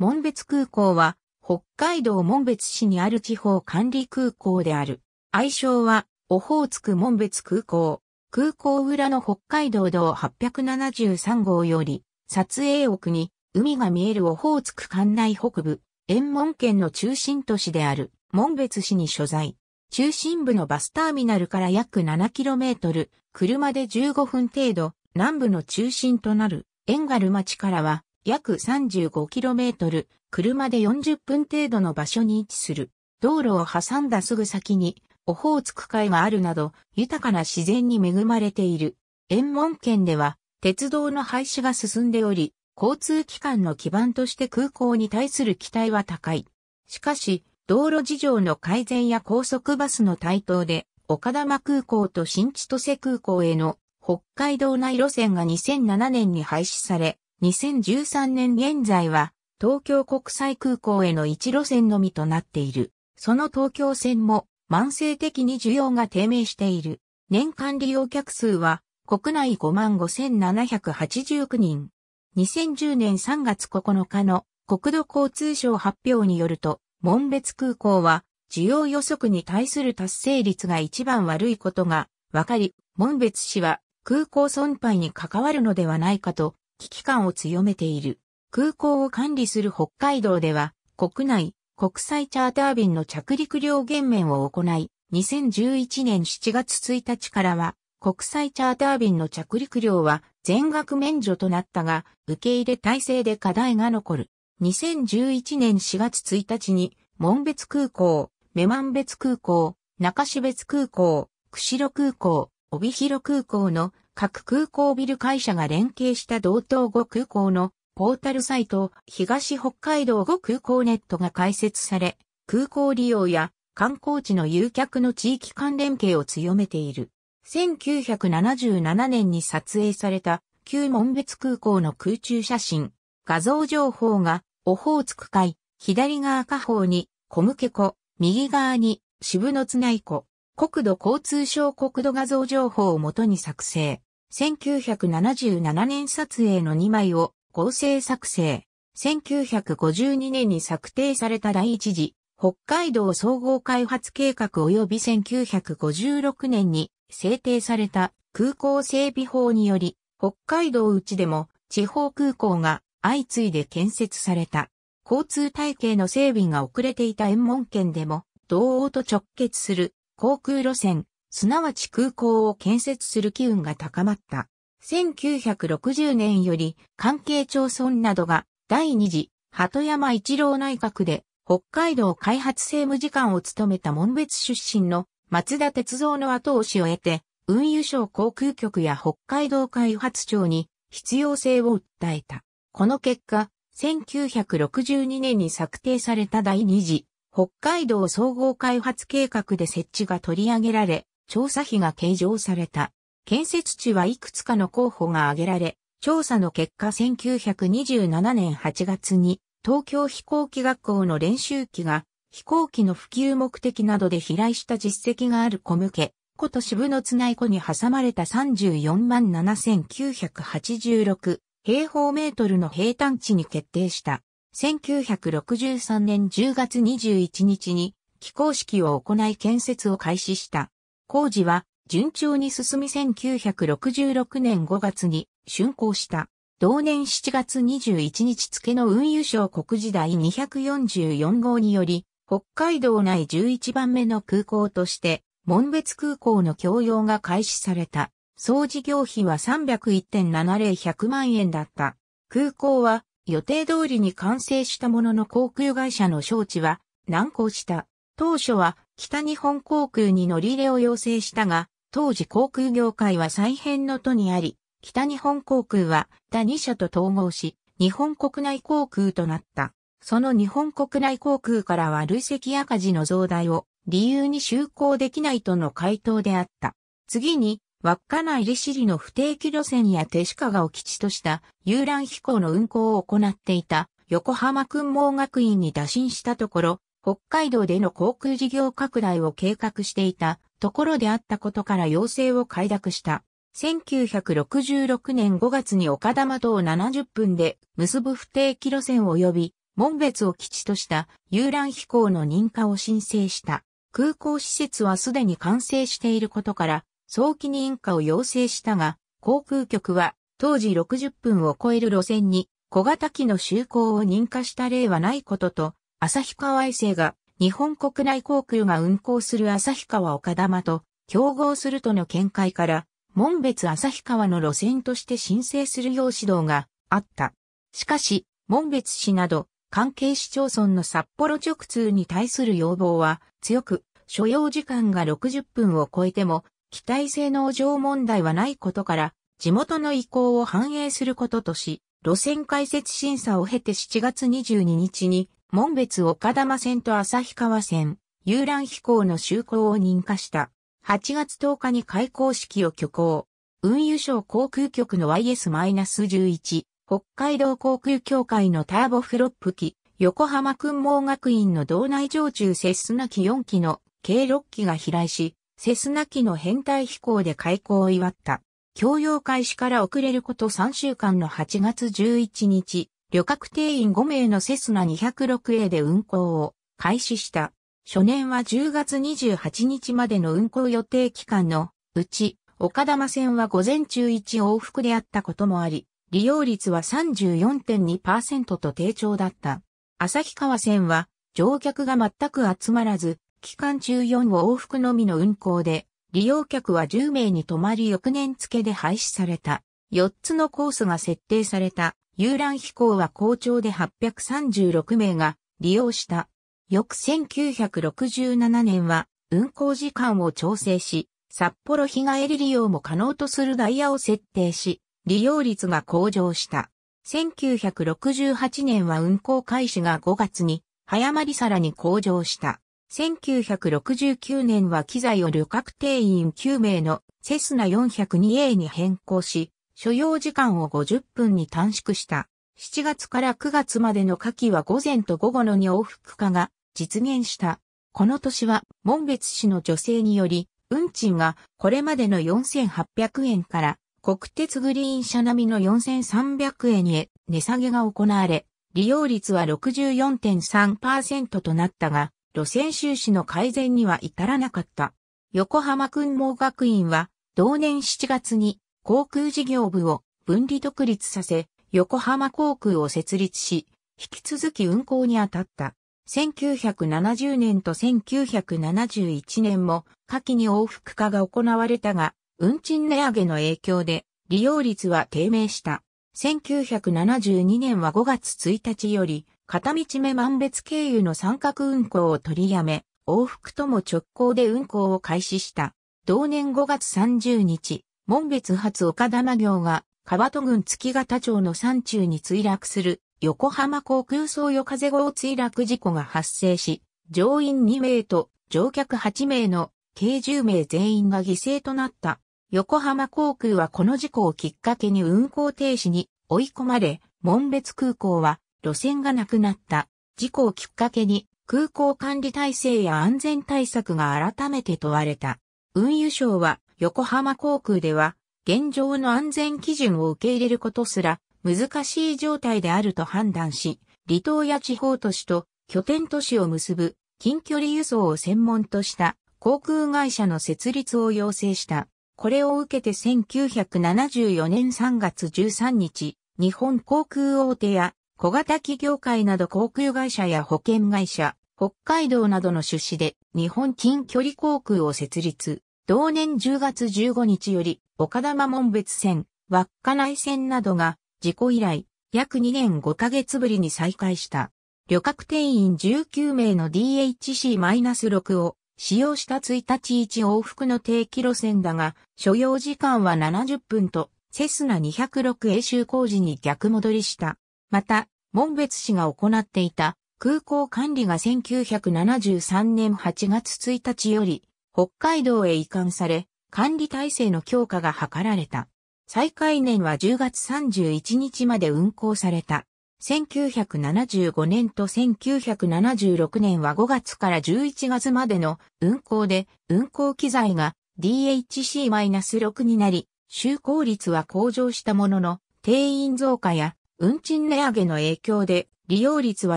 門別空港は、北海道門別市にある地方管理空港である。愛称は、オホーツク門別空港。空港裏の北海道道873号より、撮影奥に、海が見えるオホーツク管内北部、円門県の中心都市である、門別市に所在。中心部のバスターミナルから約 7km、車で15分程度、南部の中心となる、ガル町からは、約 35km、車で40分程度の場所に位置する。道路を挟んだすぐ先に、オホーツク海があるなど、豊かな自然に恵まれている。円門県では、鉄道の廃止が進んでおり、交通機関の基盤として空港に対する期待は高い。しかし、道路事情の改善や高速バスの台頭で、岡玉空港と新千歳空港への北海道内路線が2007年に廃止され、2013年現在は東京国際空港への一路線のみとなっている。その東京線も慢性的に需要が低迷している。年間利用客数は国内55,789人。2010年3月9日の国土交通省発表によると、門別空港は需要予測に対する達成率が一番悪いことが分かり、門別市は空港損廃に関わるのではないかと危機感を強めている。空港を管理する北海道では、国内、国際チャーター便の着陸量減免を行い、2011年7月1日からは、国際チャーター便の着陸量は全額免除となったが、受け入れ体制で課題が残る。2011年4月1日に、門別空港、目満別空港、中標別空港、釧路空港、帯広空港の各空港ビル会社が連携した道東後空港のポータルサイト東北海道後空港ネットが開設され、空港利用や観光地の誘客の地域間連携を強めている。1977年に撮影された旧門別空港の空中写真、画像情報がオホーツク海、左側下方に小向湖、右側に渋野津内湖、国土交通省国土画像情報をもとに作成。1977年撮影の2枚を合成作成。1952年に策定された第一次北海道総合開発計画及び1956年に制定された空港整備法により北海道内でも地方空港が相次いで建設された。交通体系の整備が遅れていた円門県でも同王と直結する航空路線、すなわち空港を建設する機運が高まった。1960年より関係町村などが第二次鳩山一郎内閣で北海道開発政務次官を務めた門別出身の松田鉄造の後押しを得て運輸省航空局や北海道開発庁に必要性を訴えた。この結果、1962年に策定された第二次北海道総合開発計画で設置が取り上げられ、調査費が計上された。建設地はいくつかの候補が挙げられ、調査の結果1927年8月に東京飛行機学校の練習機が飛行機の普及目的などで飛来した実績がある小向け、古都渋野津内湖に挟まれた34万7986平方メートルの平坦地に決定した。1963年10月21日に起工式を行い建設を開始した。工事は順調に進み1966年5月に竣工した。同年7月21日付の運輸省国時代244号により、北海道内11番目の空港として、門別空港の供用が開始された。総事業費は301.70100万円だった。空港は予定通りに完成したものの航空会社の招致は難航した。当初は北日本航空に乗り入れを要請したが、当時航空業界は再編の都にあり、北日本航空は他2社と統合し、日本国内航空となった。その日本国内航空からは累積赤字の増大を理由に就航できないとの回答であった。次に稚内利尻の不定期路線や手鹿がを基地とした遊覧飛行の運行を行っていた横浜訓網学院に打診したところ、北海道での航空事業拡大を計画していたところであったことから要請を快諾した。1966年5月に岡玉を70分で結ぶ不定期路線及び門別を基地とした遊覧飛行の認可を申請した。空港施設はすでに完成していることから早期認可を要請したが、航空局は当時60分を超える路線に小型機の就航を認可した例はないことと、旭川衛星が日本国内航空が運航する旭川岡玉と競合するとの見解から、門別旭川の路線として申請するよう指導があった。しかし、門別市など関係市町村の札幌直通に対する要望は強く、所要時間が60分を超えても機体性能上問題はないことから、地元の意向を反映することとし、路線開設審査を経て7月22日に、門別岡玉線と旭川線、遊覧飛行の就航を認可した。8月10日に開港式を挙行。運輸省航空局の YS-11、北海道航空協会のターボフロップ機、横浜訓網学院の道内常駐セスナ機4機の計6機が飛来し、セスナ機の編隊飛行で開港を祝った。供用開始から遅れること3週間の8月11日、旅客定員5名のセスナ 206A で運航を開始した。初年は10月28日までの運航予定期間のうち、岡玉線は午前中1往復であったこともあり、利用率は34.2%と低調だった。旭川線は乗客が全く集まらず、期間中4往復のみの運行で、利用客は10名に泊まり翌年付けで廃止された。4つのコースが設定された遊覧飛行は校長で836名が利用した。翌1967年は運行時間を調整し、札幌日帰り利用も可能とするダイヤを設定し、利用率が向上した。1968年は運行開始が5月に、早まりさらに向上した。1969年は機材を旅客定員9名のセスナ 402A に変更し、所要時間を50分に短縮した。7月から9月までの夏季は午前と午後の2往復化が実現した。この年は、門別市の女性により、運賃がこれまでの4800円から国鉄グリーン車並みの4300円へ値下げが行われ、利用率は64.3%となったが、路線収支の改善には至らなかった。横浜訓網学院は、同年7月に航空事業部を分離独立させ、横浜航空を設立し、引き続き運航に当たった。1970年と1971年も、夏季に往復化が行われたが、運賃値上げの影響で、利用率は低迷した。1972年は5月1日より、片道目満別経由の三角運行を取りやめ、往復とも直行で運行を開始した。同年5月30日、門別発岡玉行が、川戸郡月形町の山中に墜落する、横浜航空総与風号墜落事故が発生し、乗員2名と乗客8名の計10名全員が犠牲となった。横浜航空はこの事故をきっかけに運行停止に追い込まれ、門別空港は路線がなくなった。事故をきっかけに空港管理体制や安全対策が改めて問われた。運輸省は横浜航空では現状の安全基準を受け入れることすら難しい状態であると判断し、離島や地方都市と拠点都市を結ぶ近距離輸送を専門とした航空会社の設立を要請した。これを受けて1974年3月13日、日本航空大手や小型企業界など航空会社や保険会社、北海道などの出資で日本近距離航空を設立。同年10月15日より、岡田間門別線、稚内線などが、事故以来、約2年5ヶ月ぶりに再開した。旅客定員19名の DHC-6 を使用した1日1往復の定期路線だが、所要時間は70分と、セスナ206永修工事に逆戻りした。また、門別市が行っていた空港管理が1973年8月1日より北海道へ移管され、管理体制の強化が図られた。再開年は10月31日まで運行された。1975年と1976年は5月から11月までの運行で運行機材が DHC-6 になり、就航率は向上したものの定員増加や運賃値上げの影響で利用率は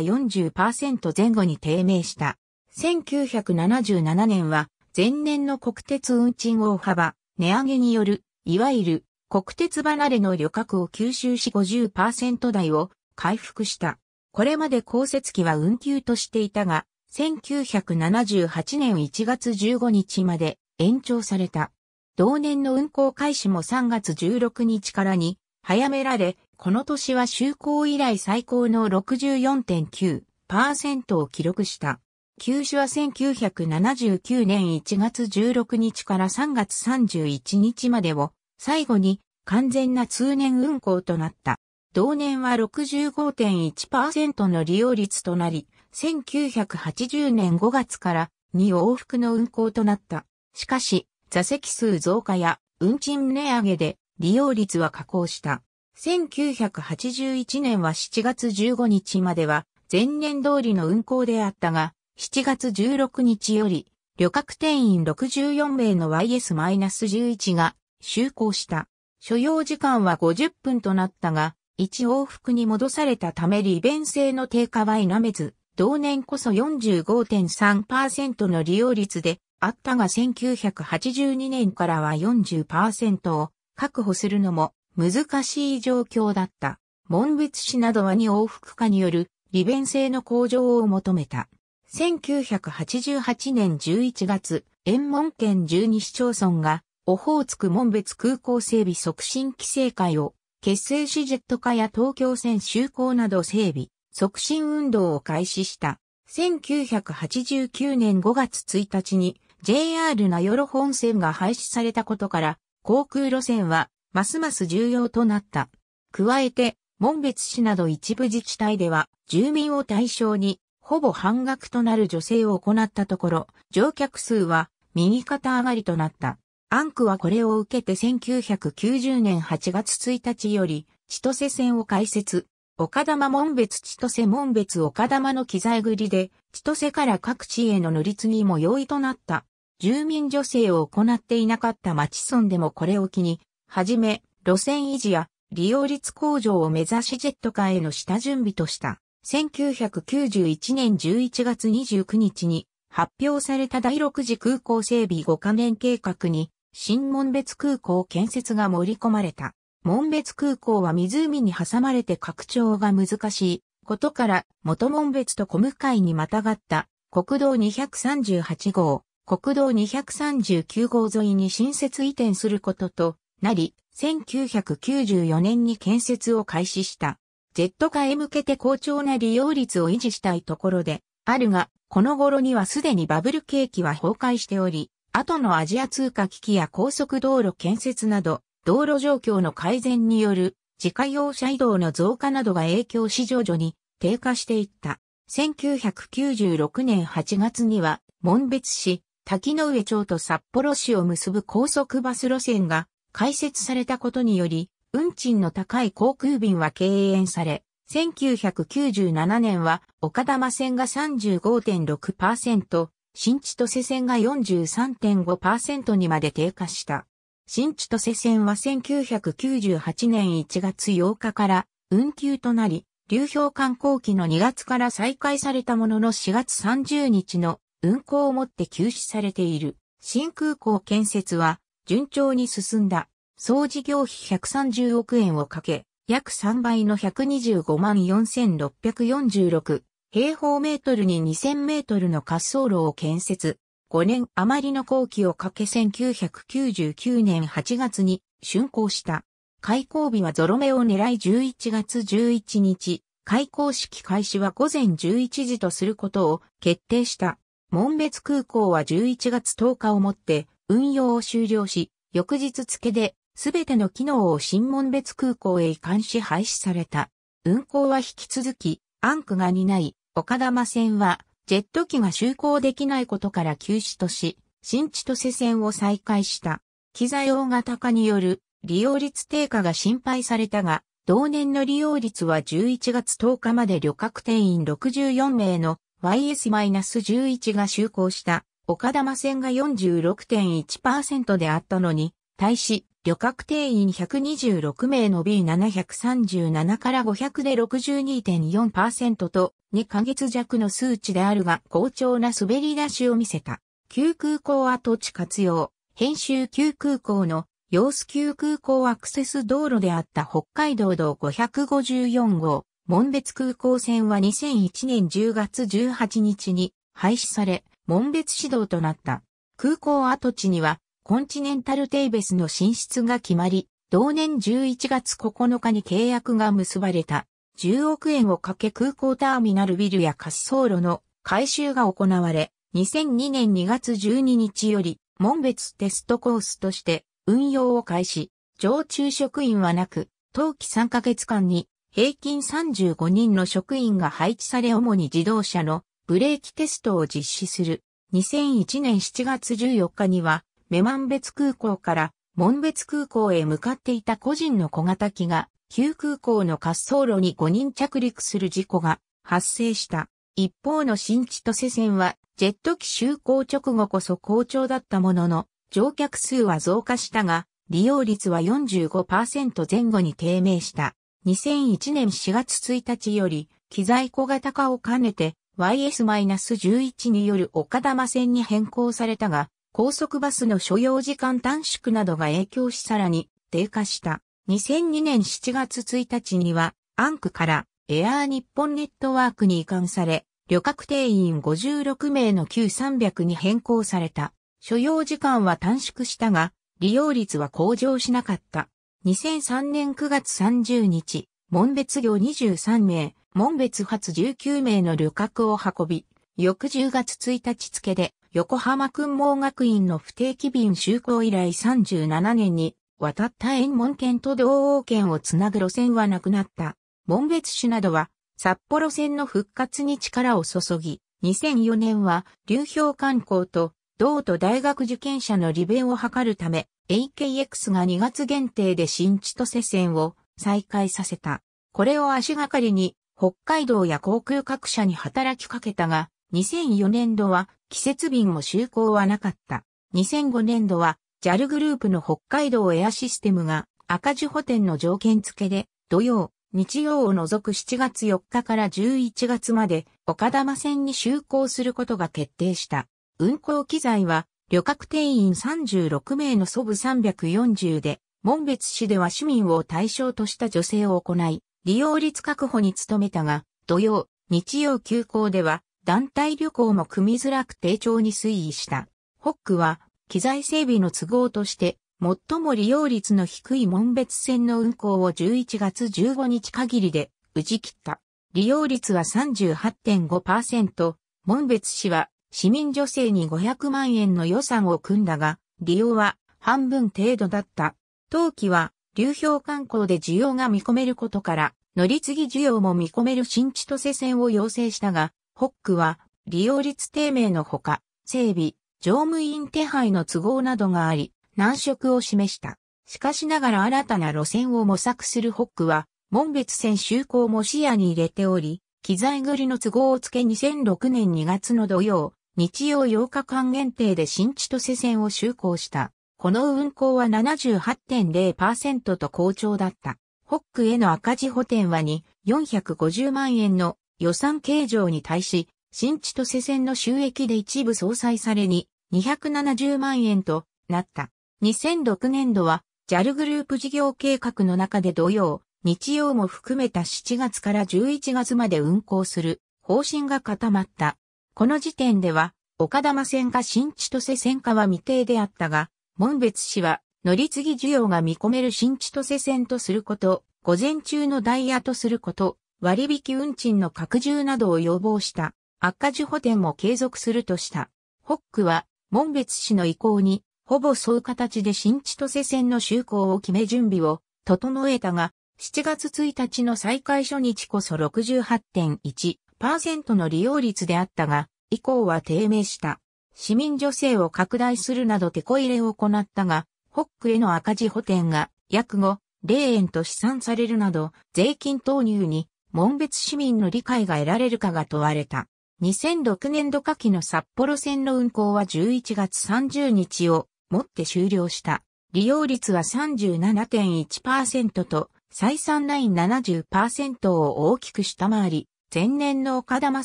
40%前後に低迷した。1977年は前年の国鉄運賃大幅値上げによる、いわゆる国鉄離れの旅客を吸収し50%台を回復した。これまで降雪機は運休としていたが、1978年1月15日まで延長された。同年の運行開始も3月16日からに早められ、この年は就航以来最高の64.9%を記録した。休止は1979年1月16日から3月31日までを最後に完全な通年運行となった。同年は65.1%の利用率となり、1980年5月から2往復の運行となった。しかし、座席数増加や運賃値上げで利用率は下降した。1981年は7月15日までは前年通りの運行であったが、7月16日より旅客定員64名の YS-11 が就航した。所要時間は50分となったが、1往復に戻されたため利便性の低下は否めず、同年こそ45.3%の利用率であったが1982年からは40%を確保するのも難しい状況だった。門別市などはに往復化による利便性の向上を求めた。1988年11月、円門県12市町村が、オホーツク門別空港整備促進規制会を、結成しジェット化や東京線就航など整備、促進運動を開始した。1989年5月1日に JR 名寄本線が廃止されたことから、航空路線はますます重要となった。加えて、門別市など一部自治体では、住民を対象に、ほぼ半額となる助成を行ったところ、乗客数は右肩上がりとなった。アンクはこれを受けて1990年8月1日より、千歳線を開設。岡玉門別千歳門別岡玉の機材繰りで、千歳から各地への乗り継ぎも容易となった。住民助成を行っていなかった町村でもこれを機に、はじめ、路線維持や利用率向上を目指しジェット化への下準備とした。1991年11月29日に発表された第6次空港整備5カ年計画に新門別空港建設が盛り込まれた。門別空港は湖に挟まれて拡張が難しいことから元門別と小向井にまたがった国道238号、国道239号沿いに新設移転することとなり、1994年に建設を開始した。Z 化へ向けて好調な利用率を維持したいところで、あるが、この頃にはすでにバブル景気は崩壊しており、後のアジア通貨危機や高速道路建設など、道路状況の改善による自家用車移動の増加などが影響し徐々に低下していった。1996年8月には、門別市、滝上町と札幌市を結ぶ高速バス路線が開設されたことにより、運賃の高い航空便は敬遠され、1997年は岡玉線が35.6%、新千歳線が43.5%にまで低下した。新千歳線は1998年1月8日から運休となり、流氷観光期の2月から再開されたものの4月30日の運行をもって休止されている。新空港建設は順調に進んだ。総事業費130億円をかけ、約3倍の125万4646平方メートルに2000メートルの滑走路を建設。5年余りの工期をかけ1999年8月に竣工した。開港日はゾロ目を狙い11月11日、開港式開始は午前11時とすることを決定した。門別空港は11月10日をもって運用を終了し、翌日付で、すべての機能を新門別空港へ移管し廃止された。運行は引き続き、アンクが担い、岡玉線は、ジェット機が就航できないことから休止とし、新千歳線を再開した。機材大型化による利用率低下が心配されたが、同年の利用率は11月10日まで旅客定員64名の YS-11 が就航した。岡玉線が46.1%であったのに、対し、旅客定員126名の B737 から500で62.4%と2ヶ月弱の数値であるが好調な滑り出しを見せた。旧空港跡地活用、編集旧空港の様子旧空港アクセス道路であった北海道道554号、門別空港線は2001年10月18日に廃止され、門別指導となった。空港跡地には、コンチネンタルテイベスの進出が決まり、同年11月9日に契約が結ばれた。10億円をかけ空港ターミナルビルや滑走路の改修が行われ、2002年2月12日より、門別テストコースとして運用を開始。常駐職員はなく、当期3ヶ月間に平均35人の職員が配置され主に自動車のブレーキテストを実施する。2001年7月14日には、メマン別空港から門別空港へ向かっていた個人の小型機が、旧空港の滑走路に5人着陸する事故が発生した。一方の新千歳線は、ジェット機就航直後こそ好調だったものの、乗客数は増加したが、利用率は45%前後に低迷した。2001年4月1日より、機材小型化を兼ねて、YS-11 による岡玉線に変更されたが、高速バスの所要時間短縮などが影響しさらに低下した。2002年7月1日には、アンクからエアー日本ネットワークに移管され、旅客定員56名の Q300 に変更された。所要時間は短縮したが、利用率は向上しなかった。2003年9月30日、門別業23名、門別発19名の旅客を運び、翌10月1日付で、横浜君盲学院の不定期便就航以来37年に、渡った円門県と道央県をつなぐ路線はなくなった。門別市などは、札幌線の復活に力を注ぎ、2004年は流氷観光と道と大学受験者の利便を図るため、AKX が2月限定で新千歳線を再開させた。これを足がかりに北海道や航空各社に働きかけたが、2004年度は季節便も就航はなかった。2005年度は JAL グループの北海道エアシステムが赤字補填の条件付けで土曜、日曜を除く7月4日から11月まで岡玉線に就航することが決定した。運航機材は旅客定員36名の祖母340で、門別市では市民を対象とした助成を行い、利用率確保に努めたが、土曜、日曜休校では、団体旅行も組みづらく低調に推移した。ホックは、機材整備の都合として、最も利用率の低い門別線の運行を11月15日限りで打ち切った。利用率は38.5%、門別市は市民女性に500万円の予算を組んだが、利用は半分程度だった。当期は流氷観光で需要が見込めることから、乗り継ぎ需要も見込める新千歳線を要請したが、ホックは利用率低迷のほか、整備、乗務員手配の都合などがあり、難色を示した。しかしながら新たな路線を模索するホックは、門別線就航も視野に入れており、機材繰りの都合をつけ2006年2月の土曜、日曜8日間限定で新千歳線を就航した。この運行は78.0%と好調だった。ホックへの赤字補填は2、450万円の予算計上に対し、新千歳線の収益で一部相殺されに、270万円となった。2006年度は、JAL グループ事業計画の中で土曜、日曜も含めた7月から11月まで運行する方針が固まった。この時点では、岡玉線か新千歳線かは未定であったが、門別氏は、乗り継ぎ需要が見込める新千歳線とすること、午前中のダイヤとすること、割引運賃の拡充などを要望した、赤字補填も継続するとした。ホックは、門別氏の意向に、ほぼそう形で新千歳線の就航を決め準備を整えたが、7月1日の再開初日こそ68.1%の利用率であったが、以降は低迷した。市民女性を拡大するなど手こ入れを行ったが、ホックへの赤字補填が約5、0円と試算されるなど、税金投入に、門別市民の理解が得られるかが問われた。2006年度夏季の札幌線の運行は11月30日をもって終了した。利用率は37.1%と、採算ライン70%を大きく下回り、前年の岡玉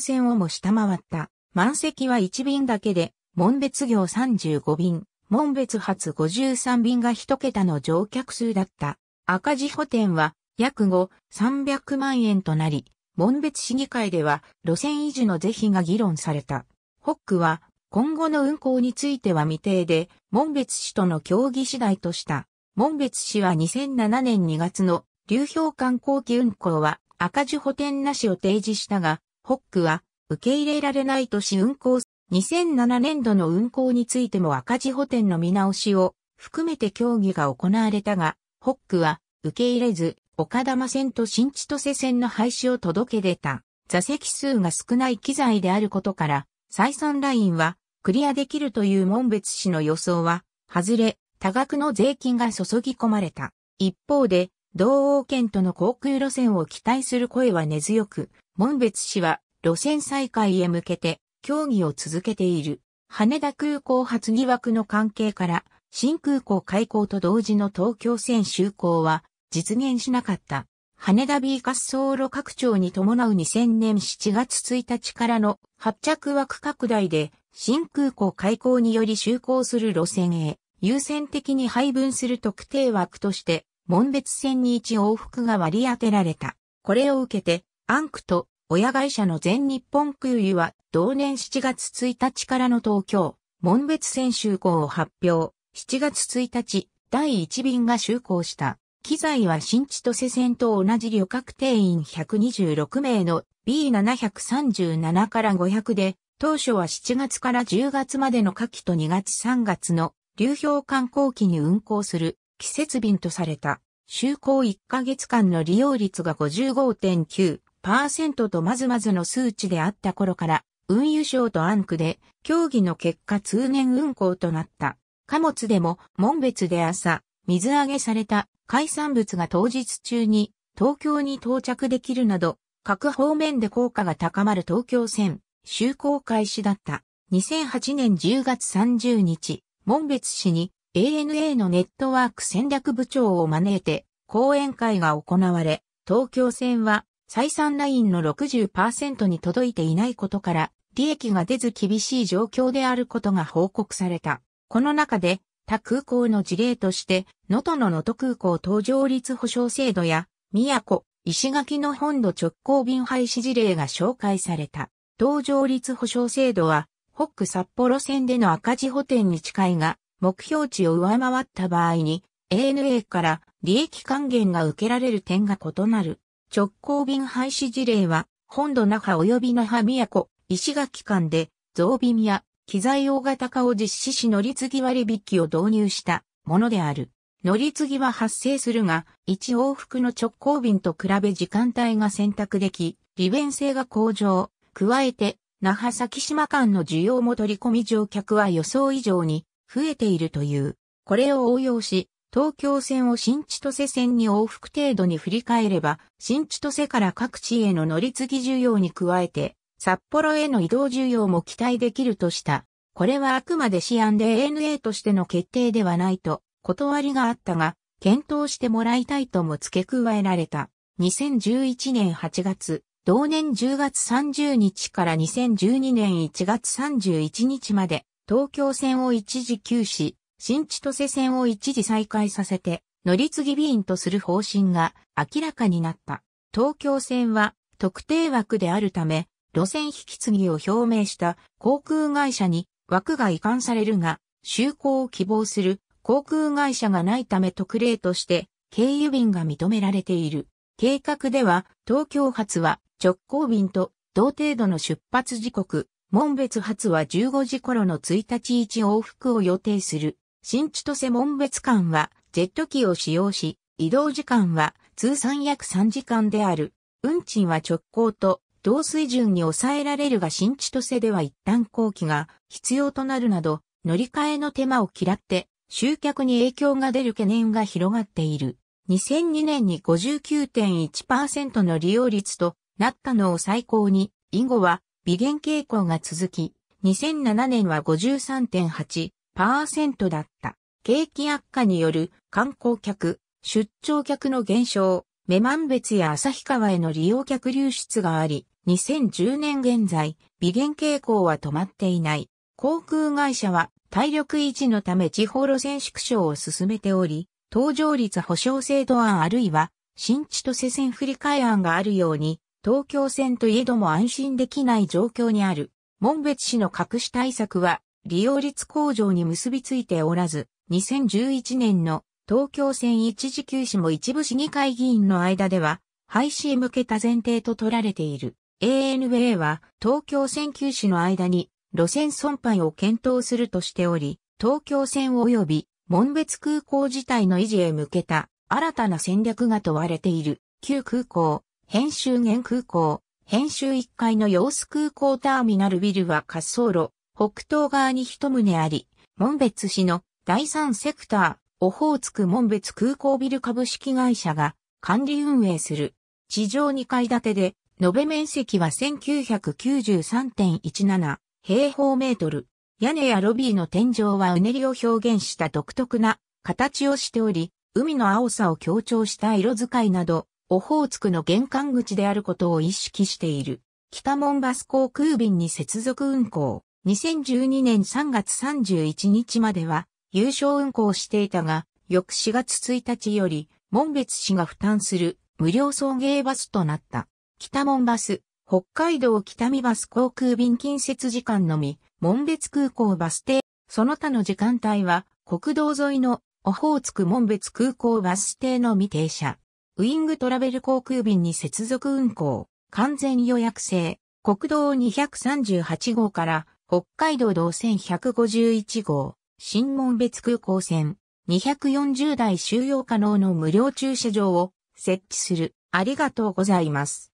線をも下回った。満席は1便だけで、門別行35便、門別発53便が一桁の乗客数だった。赤字補填は約5、300万円となり、門別市議会では路線維持の是非が議論された。ホックは今後の運行については未定で、門別市との協議次第とした。門別市は2007年2月の流氷観光機運行は赤字補填なしを提示したが、ホックは受け入れられないとし運行2007年度の運行についても赤字補填の見直しを含めて協議が行われたが、ホックは受け入れず、岡玉線と新千歳線の廃止を届け出た。座席数が少ない機材であることから、採算ラインはクリアできるという門別氏の予想は、外れ、多額の税金が注ぎ込まれた。一方で、同王県との航空路線を期待する声は根強く、門別氏は路線再開へ向けて協議を続けている。羽田空港発疑惑の関係から、新空港開港と同時の東京線就航は実現しなかった。羽田 B 滑走路拡張に伴う2000年7月1日からの発着枠拡大で新空港開港により就航する路線へ優先的に配分する特定枠として門別線に1往復が割り当てられた。これを受けてアンクと親会社の全日本空輸は同年7月1日からの東京、門別線就航を発表。7月1日、第1便が就航した。機材は新千歳線と同じ旅客定員126名の B737 から500で、当初は7月から10月までの夏季と2月3月の流氷観光期に運航する季節便とされた。就航1ヶ月間の利用率が55.9、1.5%とまずまずの数値であった頃から、運輸省とアンクで、協議の結果通年運行となった。貨物でも、門別で朝、水揚げされた海産物が当日中に、東京に到着できるなど、各方面で効果が高まる東京線、就航開始だった。2008年10月30日、門別市に ANA のネットワーク戦略部長を招いて講演会が行われ、東京線は採算ラインの60%に届いていないことから、利益が出ず厳しい状況であることが報告された。この中で、他空港の事例として、能登の能登空港搭乗率保証制度や、宮古、石垣の本土直行便廃止事例が紹介された。搭乗率保証制度は、北区札幌線での赤字補填に近いが、目標値を上回った場合に、ANA から利益還元が受けられる点が異なる。直行便廃止事例は、本土那覇及び那覇都、石垣間で、増便や機材大型化を実施し乗り継ぎ割引を導入したものである。乗り継ぎは発生するが、1往復の直行便と比べ時間帯が選択でき、利便性が向上。加えて、那覇先島間の需要も取り込み乗客は予想以上に増えているという。これを応用し、東京線を新千歳線に往復程度に振り返れば、新千歳から各地への乗り継ぎ需要に加えて、札幌への移動需要も期待できるとした。これはあくまで試案で ANA としての決定ではないと、断りがあったが、検討してもらいたいとも付け加えられた。2011年8月、同年10月30日から2012年1月31日まで、東京線を一時休止、新千歳線を一時再開させて、乗り継ぎ便とする方針が明らかになった。東京線は特定枠であるため、路線引き継ぎを表明した航空会社に枠が移管されるが、就航を希望する航空会社がないため特例として経由便が認められている。計画では東京発は直行便と同程度の出発時刻、門別発は15時頃の1日1往復を予定する。新千歳門別館はジェット機を使用し、移動時間は通算約3時間である。運賃は直行と同水準に抑えられるが新千歳では一旦後期が必要となるなど、乗り換えの手間を嫌って集客に影響が出る懸念が広がっている。2002年に59.1%の利用率となったのを最高に、以後は微減傾向が続き、2007年は53.8、パーセントだった。景気悪化による観光客、出張客の減少、目満別や旭川への利用客流出があり、2010年現在、微減傾向は止まっていない。航空会社は体力維持のため地方路線縮小を進めており、搭乗率保証制度案あるいは新千歳線振り替え案があるように、東京線といえども安心できない状況にある。門別市の隠し対策は利用率向上に結びついておらず、2011年の東京線一時休止も一部市議会議員の間では、廃止へ向けた前提と取られている。ANA は東京線休止の間に路線損廃を検討するとしており、東京線及び門別空港自体の維持へ向けた新たな戦略が問われている。旧空港、編集現空港、編集1階の様子空港ターミナルビルは滑走路、北東側に一棟あり、門別市の第三セクター、オホーツク門別空港ビル株式会社が管理運営する。地上2階建てで、延べ面積は1993.17平方メートル。屋根やロビーの天井はうねりを表現した独特な形をしており、海の青さを強調した色使いなど、オホーツクの玄関口であることを意識している。北モンバス航空便に接続運航。2012年3月31日までは優勝運行していたが、翌4月1日より、門別市が負担する無料送迎バスとなった。北門バス、北海道北見バス航空便近接時間のみ、門別空港バス停、その他の時間帯は、国道沿いのオホーツク門別空港バス停の未停車。ウィングトラベル航空便に接続運行、完全予約制、国道238号から北海道道線151号、新門別空港線、240台収容可能の無料駐車場を設置する。ありがとうございます。